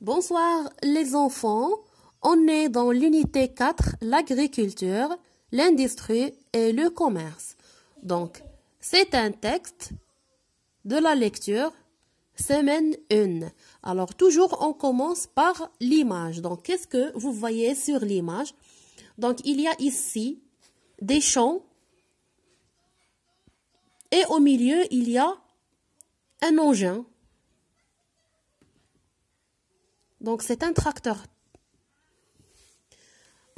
Bonsoir les enfants. On est dans l'unité 4, l'agriculture, l'industrie et le commerce. Donc, c'est un texte de la lecture semaine 1. Alors, toujours, on commence par l'image. Donc, qu'est-ce que vous voyez sur l'image Donc, il y a ici des champs et au milieu, il y a un engin donc c'est un tracteur.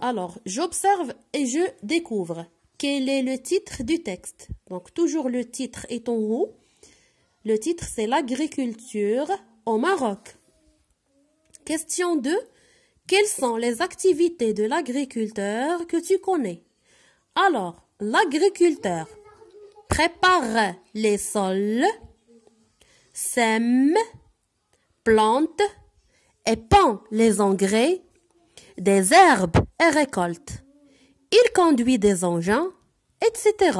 Alors, j'observe et je découvre. Quel est le titre du texte Donc toujours le titre est en haut. Le titre c'est l'agriculture au Maroc. Question 2. Quelles sont les activités de l'agriculteur que tu connais Alors, l'agriculteur prépare les sols, sème, plante, pend les engrais, des herbes et récolte. Il conduit des engins, etc.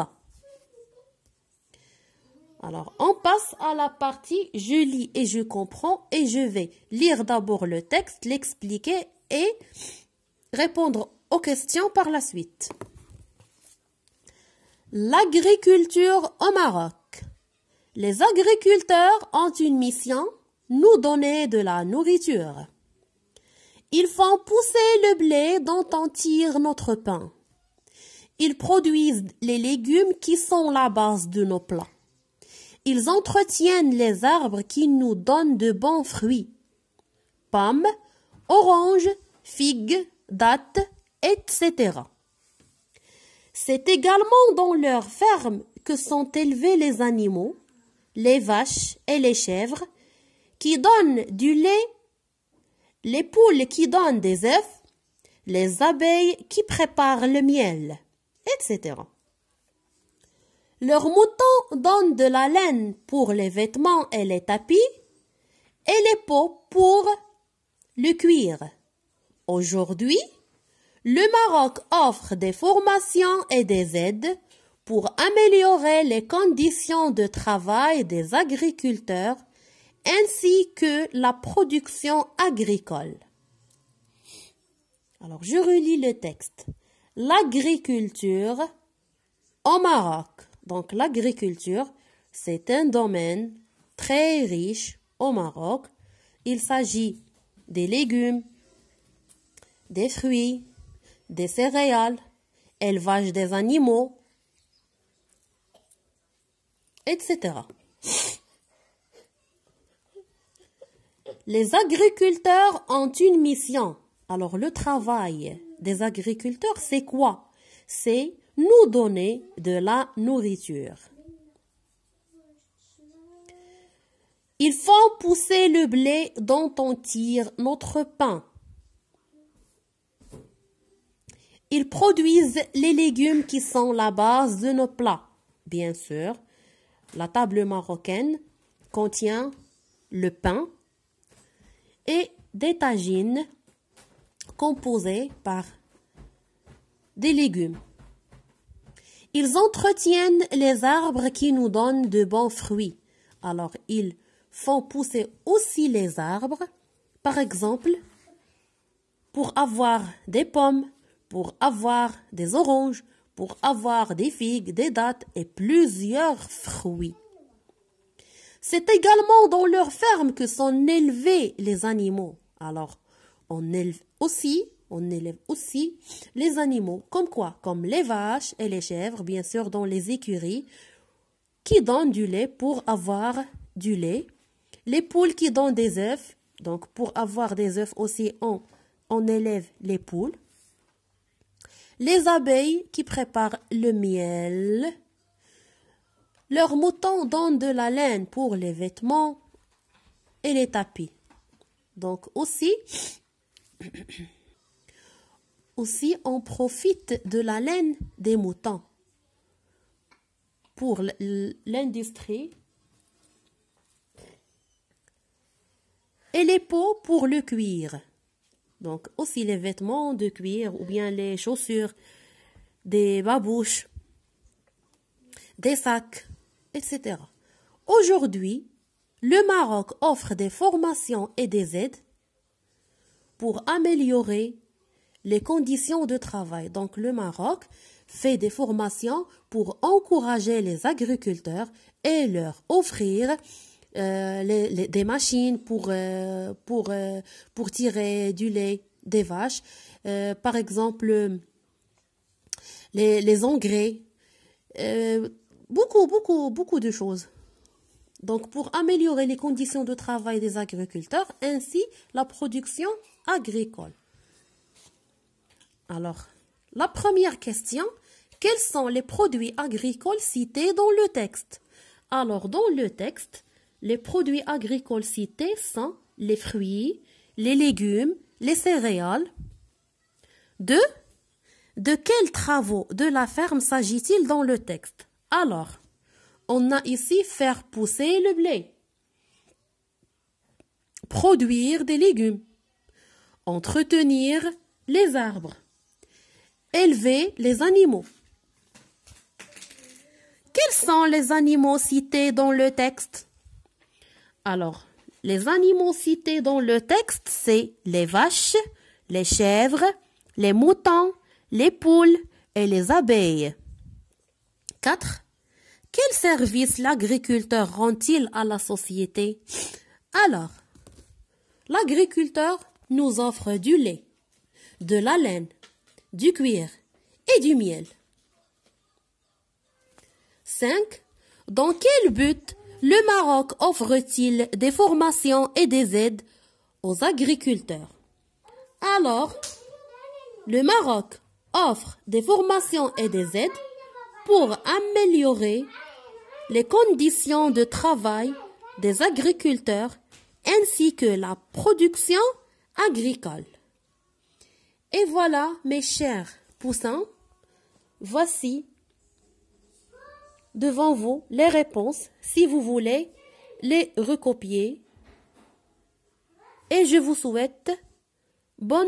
Alors, on passe à la partie je lis et je comprends et je vais lire d'abord le texte, l'expliquer et répondre aux questions par la suite. L'agriculture au Maroc. Les agriculteurs ont une mission nous donner de la nourriture. Ils font pousser le blé dont on tire notre pain. Ils produisent les légumes qui sont la base de nos plats. Ils entretiennent les arbres qui nous donnent de bons fruits. Pommes, oranges, figues, dattes, etc. C'est également dans leurs fermes que sont élevés les animaux, les vaches et les chèvres, qui donnent du lait, les poules qui donnent des œufs, les abeilles qui préparent le miel, etc. Leurs moutons donnent de la laine pour les vêtements et les tapis, et les peaux pour le cuir. Aujourd'hui, le Maroc offre des formations et des aides pour améliorer les conditions de travail des agriculteurs ainsi que la production agricole. Alors, je relis le texte. L'agriculture au Maroc. Donc, l'agriculture, c'est un domaine très riche au Maroc. Il s'agit des légumes, des fruits, des céréales, élevage des animaux, etc. Les agriculteurs ont une mission. Alors le travail des agriculteurs, c'est quoi C'est nous donner de la nourriture. Ils font pousser le blé dont on tire notre pain. Ils produisent les légumes qui sont la base de nos plats. Bien sûr, la table marocaine contient le pain, et des tagines composées par des légumes. Ils entretiennent les arbres qui nous donnent de bons fruits. Alors, ils font pousser aussi les arbres, par exemple, pour avoir des pommes, pour avoir des oranges, pour avoir des figues, des dattes et plusieurs fruits. C'est également dans leurs fermes que sont élevés les animaux. Alors, on élève aussi, on élève aussi les animaux, comme quoi Comme les vaches et les chèvres, bien sûr, dans les écuries, qui donnent du lait pour avoir du lait. Les poules qui donnent des œufs, donc pour avoir des œufs aussi, on, on élève les poules. Les abeilles qui préparent le miel. Leurs moutons donnent de la laine pour les vêtements et les tapis. Donc aussi, aussi on profite de la laine des moutons pour l'industrie et les peaux pour le cuir. Donc aussi les vêtements de cuir ou bien les chaussures, des babouches, des sacs etc. Aujourd'hui, le Maroc offre des formations et des aides pour améliorer les conditions de travail. Donc le Maroc fait des formations pour encourager les agriculteurs et leur offrir euh, des machines pour, euh, pour, euh, pour tirer du lait des vaches. par exemple, les engrais. Beaucoup, beaucoup, beaucoup de choses. Donc, pour améliorer les conditions de travail des agriculteurs, ainsi la production agricole. Alors, la première question, quels sont les produits agricoles cités dans le texte Alors, dans le texte, les produits agricoles cités sont les fruits, les légumes, les céréales. Deux, de quels travaux de la ferme s'agit-il dans le texte alors, on a ici faire pousser le blé, produire des légumes, entretenir les arbres, élever les animaux. Quels sont les animaux cités dans le texte Alors, les animaux cités dans le texte, c'est les vaches, les chèvres, les moutons, les poules et les abeilles. 4. Quel service l'agriculteur rend-il à la société Alors, l'agriculteur nous offre du lait, de la laine, du cuir et du miel. 5. Dans quel but le Maroc offre-t-il des formations et des aides aux agriculteurs Alors, le Maroc offre des formations et des aides pour améliorer les conditions de travail des agriculteurs ainsi que la production agricole. Et voilà, mes chers poussins, voici devant vous les réponses si vous voulez les recopier. Et je vous souhaite bonne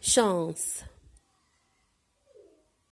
chance.